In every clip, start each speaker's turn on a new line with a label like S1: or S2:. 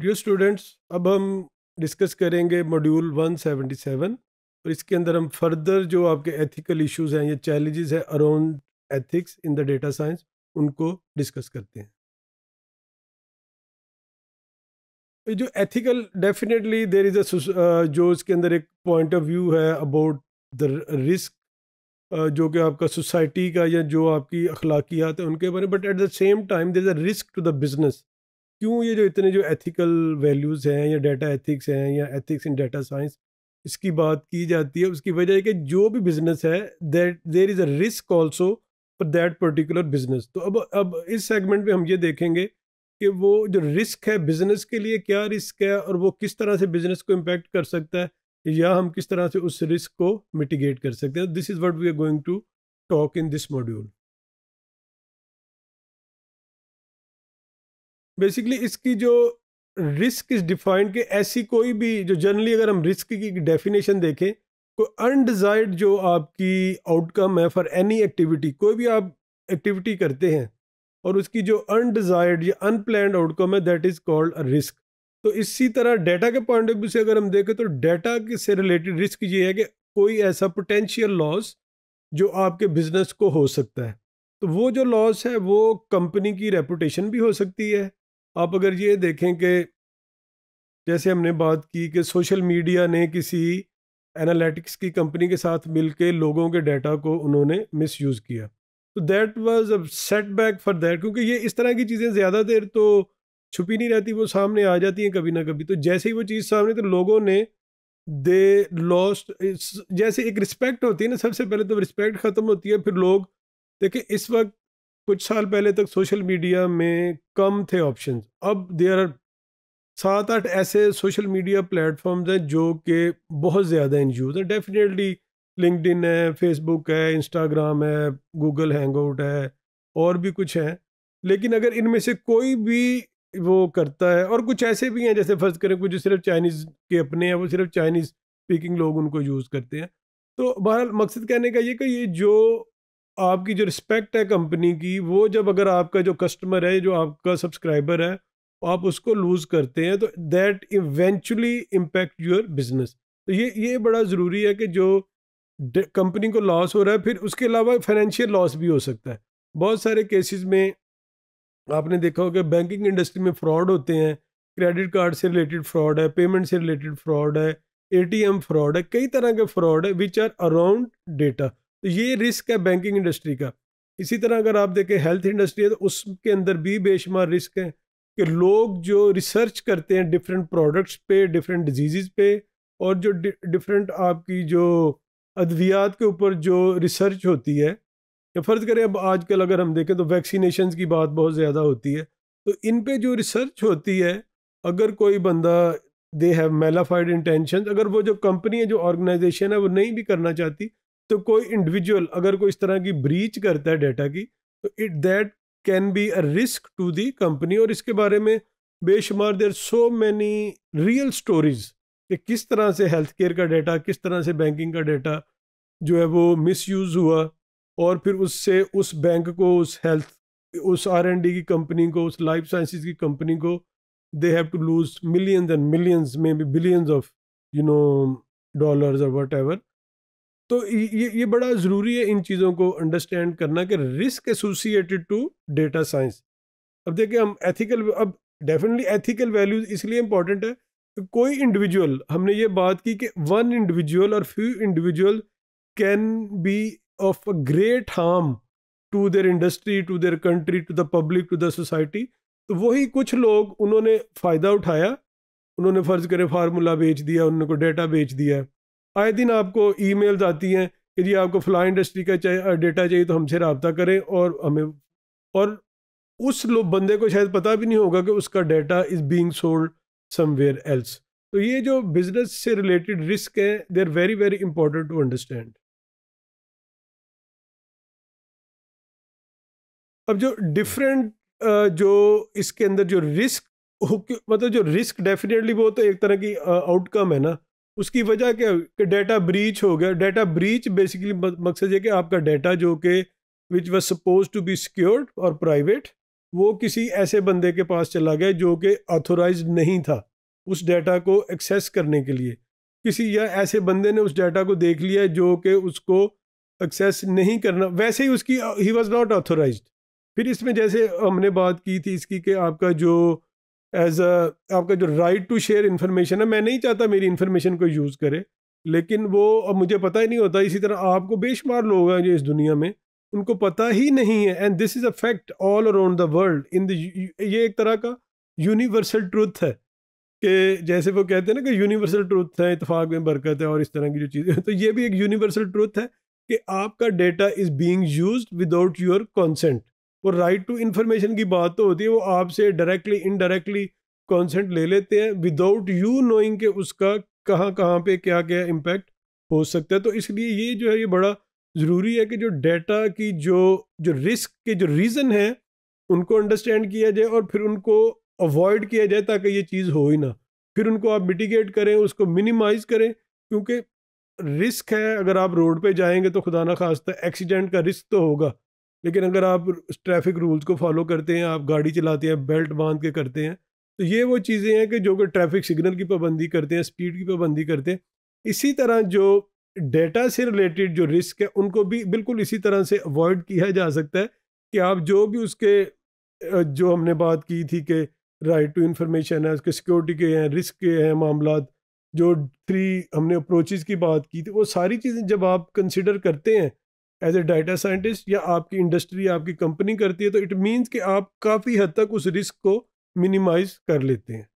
S1: dear students अब हम discuss करेंगे मॉड्यूल 177 और इसके अंदर हम फर्दर जो आपके एथिकल इश्यूज हैं या चैलेंजेस हैं around ethics in the data science उनको डिस्कस करते हैं जो ethical definitely there is a जो इसके अंदर एक पॉइंट ऑफ व्यू है अबाउट द रिस्क जो कि आपका सोसाइटी का या जो आपकी अखलाकियात है उनके बारे में but at the same time there is a risk to the business क्यों ये जो इतने जो एथिकल वैल्यूज़ हैं या डाटा एथिक्स हैं या एथिक्स इन डाटा साइंस इसकी बात की जाती है उसकी वजह है कि जो भी बिजनेस है that there is a risk also for that particular business तो अब अब इस सेगमेंट में हम ये देखेंगे कि वो जो रिस्क है बिजनेस के लिए क्या रिस्क है और वो किस तरह से बिजनेस को इम्पेक्ट कर सकता है या हम किस तरह से उस रिस्क को मिटिगेट कर सकते हैं this is what we are going to talk in this module basically इसकी जो रिस्क इज डिफाइंड कि ऐसी कोई भी जो जनरली अगर हम रिस्क की डेफिनेशन देखें कोई तो अनडिज़ायर्ड जो आपकी आउटकम है फॉर एनी एक्टिविटी कोई भी आप एक्टिविटी करते हैं और उसकी जो अनडिज़ायर्ड या अनप्लैंड आउटकम है that is called a risk तो इसी तरह डेटा के पॉइंट ऑफ व्यू से अगर हम देखें तो डाटा से रिलेटेड रिस्क ये है कि कोई ऐसा पोटेंशियल लॉस जो आपके बिजनेस को हो सकता है तो वो जो लॉस है वो कंपनी की रेपुटेशन भी हो सकती है आप अगर ये देखें कि जैसे हमने बात की कि सोशल मीडिया ने किसी एनालिटिक्स की कंपनी के साथ मिलके लोगों के डाटा को उन्होंने मिसयूज़ किया तो that was a setback for that क्योंकि ये इस तरह की चीज़ें ज़्यादा देर तो छुपी नहीं रहती वो सामने आ जाती हैं कभी ना कभी तो जैसे ही वो चीज़ सामने तो लोगों ने दे लॉस्ट जैसे एक रिस्पेक्ट होती है ना सबसे पहले तो रिस्पेक्ट ख़त्म होती है फिर लोग देखिए इस वक्त कुछ साल पहले तक सोशल मीडिया में कम थे ऑप्शन अब देर आर सात आठ ऐसे सोशल मीडिया प्लेटफॉर्म्स हैं जो कि बहुत ज़्यादा इन यूज़ हैं डेफिनेटली लिंकड है फेसबुक है इंस्टाग्राम है गूगल हैंगआउट है और भी कुछ हैं लेकिन अगर इनमें से कोई भी वो करता है और कुछ ऐसे भी हैं जैसे फर्ज करें कुछ सिर्फ चाइनीज़ के अपने हैं वो सिर्फ चाइनीज़ स्पीकिंग लोग उनको यूज़ करते हैं तो बहरहाल मकसद कहने का ये कि ये जो आपकी जो रिस्पेक्ट है कंपनी की वो जब अगर आपका जो कस्टमर है जो आपका सब्सक्राइबर है आप उसको लूज़ करते हैं तो that eventually impact your business तो ये ये बड़ा ज़रूरी है कि जो कंपनी को लॉस हो रहा है फिर उसके अलावा फाइनेंशियल लॉस भी हो सकता है बहुत सारे केसेस में आपने देखा होगा बैंकिंग इंडस्ट्री में फ्रॉड होते हैं क्रेडिट कार्ड से रिलेटेड फ्रॉड है पेमेंट से रिलेटेड फ्रॉड है एटीएम फ्रॉड है कई तरह के फ्रॉड है विच आर अराउंड डेटा तो ये रिस्क है बैंकिंग इंडस्ट्री का इसी तरह अगर आप देखें हेल्थ इंडस्ट्री है तो उसके अंदर भी बेशुमार रिस्क है कि लोग जो रिसर्च करते हैं डिफरेंट प्रोडक्ट्स पे डिफरेंट डिजीज़ पे और जो डिफरेंट आपकी जो अद्वियात के ऊपर जो रिसर्च होती है या फ़र्ज़ करें अब आजकल अगर हम देखें तो वैक्सीनेशन की बात बहुत ज़्यादा होती है तो इन पे जो रिसर्च होती है अगर कोई बंदा दे हैव मेलाफाइड इंटेंशन अगर वो जो कंपनी है जो ऑर्गेनाइजेशन है वो नहीं भी करना चाहती तो कोई इंडिविजुअल अगर कोई इस तरह की ब्रीच करता है डेटा की तो it that can be a risk to the company और इसके बारे में बेशुमार there so many real stories कि किस तरह से हेल्थ केयर का डाटा किस तरह से बैंकिंग का डाटा जो है वो मिस हुआ और फिर उससे उस बैंक को उस हेल्थ उस आर एंड डी की कंपनी को उस लाइफ साइंसिस की कंपनी को they have to lose millions and millions maybe billions of you know dollars और वट एवर तो ये ये बड़ा ज़रूरी है इन चीज़ों को अंडरस्टैंड करना कि risk associated to data science अब देखिए हम एथिकल अब डेफिनेटली एथिकल वैल्यूज इसलिए इम्पॉर्टेंट है कि कोई इंडिविजुअल हमने ये बात की कि वन इंडिविजुअल और few individual can be of a great harm to their industry to their country to the public to the society तो वही कुछ लोग उन्होंने फ़ायदा उठाया उन्होंने फ़र्ज़ करें फार्मूला बेच दिया उनको डेटा बेच दिया आए दिन आपको ई आती हैं कि जी आपको फला इंडस्ट्री का डेटा चाहिए तो हमसे रबता करें और हमें और उस लोग बंदे को शायद पता भी नहीं होगा कि उसका data is being sold somewhere else तो ये जो बिजनेस से रिलेटेड रिस्क हैं they are very very important to understand अब जो डिफरेंट जो इसके अंदर जो रिस्क मतलब जो रिस्क डेफिनेटली वो तो एक तरह की आउटकम है ना उसकी वजह क्या कि डेटा ब्रीच हो गया डेटा ब्रीच बेसिकली मकसद ये कि आपका डेटा जो कि which was suppose to be secured और प्राइवेट वो किसी ऐसे बंदे के पास चला गया जो कि ऑथोराइज नहीं था उस डेटा को एक्सेस करने के लिए किसी या ऐसे बंदे ने उस डेटा को देख लिया जो कि उसको एक्सेस नहीं करना वैसे ही उसकी ही वॉज नॉट ऑथोराइज फिर इसमें जैसे हमने बात की थी इसकी कि आपका जो एज अ आपका जो राइट टू शेयर इन्फॉर्मेशन है मैं नहीं चाहता मेरी इन्फॉर्मेशन को यूज़ करे लेकिन वो अब मुझे पता ही नहीं होता इसी तरह आपको बेशुमार लोग हैं जो इस दुनिया में उनको पता ही नहीं है and this is a fact all around the world in the ये एक तरह का यूनिवर्सल ट्रूथ है कि जैसे वो कहते हैं ना कि यूनिवर्सल ट्रूथ है इतफाक़ में बरकत है और इस तरह की जो चीज़ें तो ये भी एक यूनिवर्सल ट्रूथ है कि आपका data is being use without your consent वो राइट टू इन्फॉर्मेशन की बात तो होती है वो आपसे डायरेक्टली इनडायरेक्टली कॉन्सेंट ले लेते हैं विदाउट यू नोइंग के उसका कहाँ कहाँ पे क्या क्या इम्पैक्ट हो सकता है तो इसलिए ये जो है ये बड़ा ज़रूरी है कि जो डेटा की जो जो रिस्क के जो रीज़न है उनको अंडरस्टैंड किया जाए और फिर उनको अवॉइड किया जाए ताकि ये चीज़ हो ही ना फिर उनको आप मिटिगेट करें उसको मिनिमाइज करें क्योंकि रिस्क है अगर आप रोड पे जाएंगे तो खुदा ना खास्ता एक्सीडेंट का रिस्क तो होगा लेकिन अगर आप ट्रैफिक रूल्स को फॉलो करते हैं आप गाड़ी चलाते हैं बेल्ट बांध के करते हैं तो ये वो चीज़ें हैं कि जो कि ट्रैफिक सिग्नल की पाबंदी करते हैं स्पीड की पाबंदी करते हैं इसी तरह जो डेटा से रिलेटेड जो रिस्क है उनको भी बिल्कुल इसी तरह से अवॉइड किया जा सकता है कि आप जो भी उसके जो हमने बात की थी कि राइट टू इंफॉर्मेशन है उसके सिक्योरिटी के हैं रिस्क के हैं मामला जो थ्री हमने अप्रोचेज की बात की थी वो सारी चीज़ें जब आप कंसिडर करते हैं एज ए डाटा साइंटिस्ट या आपकी इंडस्ट्री आपकी कंपनी करती है तो इट मीन्स कि आप काफ़ी हद तक उस रिस्क को मिनिमाइज कर लेते हैं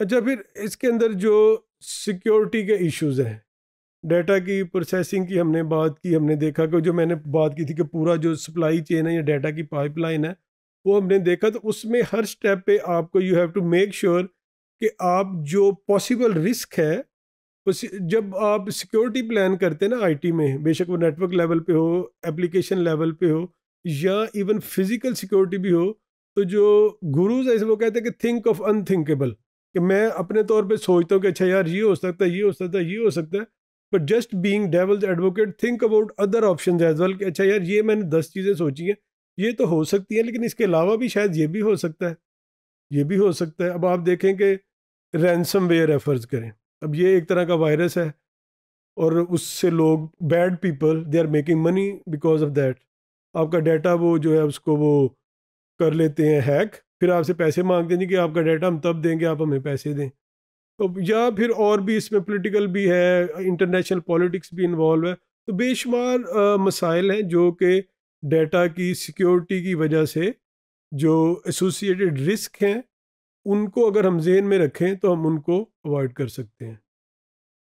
S1: अच्छा फिर इसके अंदर जो सिक्योरिटी के इश्यूज हैं डाटा की प्रोसेसिंग की हमने बात की हमने देखा कि जो मैंने बात की थी कि पूरा जो सप्लाई चेन है या डाटा की पाइपलाइन है वो हमने देखा तो उसमें हर स्टेप पे आपको you have to make sure कि आप जो पॉसिबल रिस्क है जब आप सिक्योरिटी प्लान करते हैं ना आईटी में बेशक वो नेटवर्क लेवल पे हो एप्लीकेशन लेवल पे हो या इवन फिजिकल सिक्योरिटी भी हो तो जो गुरुज है वो कहते हैं कि थिंक ऑफ अनथिंकेबल कि मैं अपने तौर पे सोचता हूँ कि अच्छा यार ये हो सकता है ये हो सकता है ये हो सकता है but just being devil's advocate think about other option as well कि अच्छा यार ये मैंने दस चीज़ें सोची हैं ये तो हो सकती हैं लेकिन इसके अलावा भी शायद ये भी हो सकता है ये भी हो सकता है अब आप देखें कि रैनसम वेयर रेफर्स करें अब ये एक तरह का वायरस है और उससे लोग bad people they are making money because of that आपका डाटा वो जो है उसको वो कर लेते हैं हैक फिर आपसे पैसे मांगते हैं कि आपका डाटा हम तब देंगे आप हमें पैसे दें तो या फिर और भी इसमें पॉलिटिकल भी है इंटरनेशनल पॉलिटिक्स भी इन्वॉल्व है तो बेशुमार मसाइल हैं जो कि डाटा की सिक्योरिटी की वजह से जो एसोसिएटेड रिस्क हैं उनको अगर हम जहन में रखें तो हम उनको अवॉइड कर सकते हैं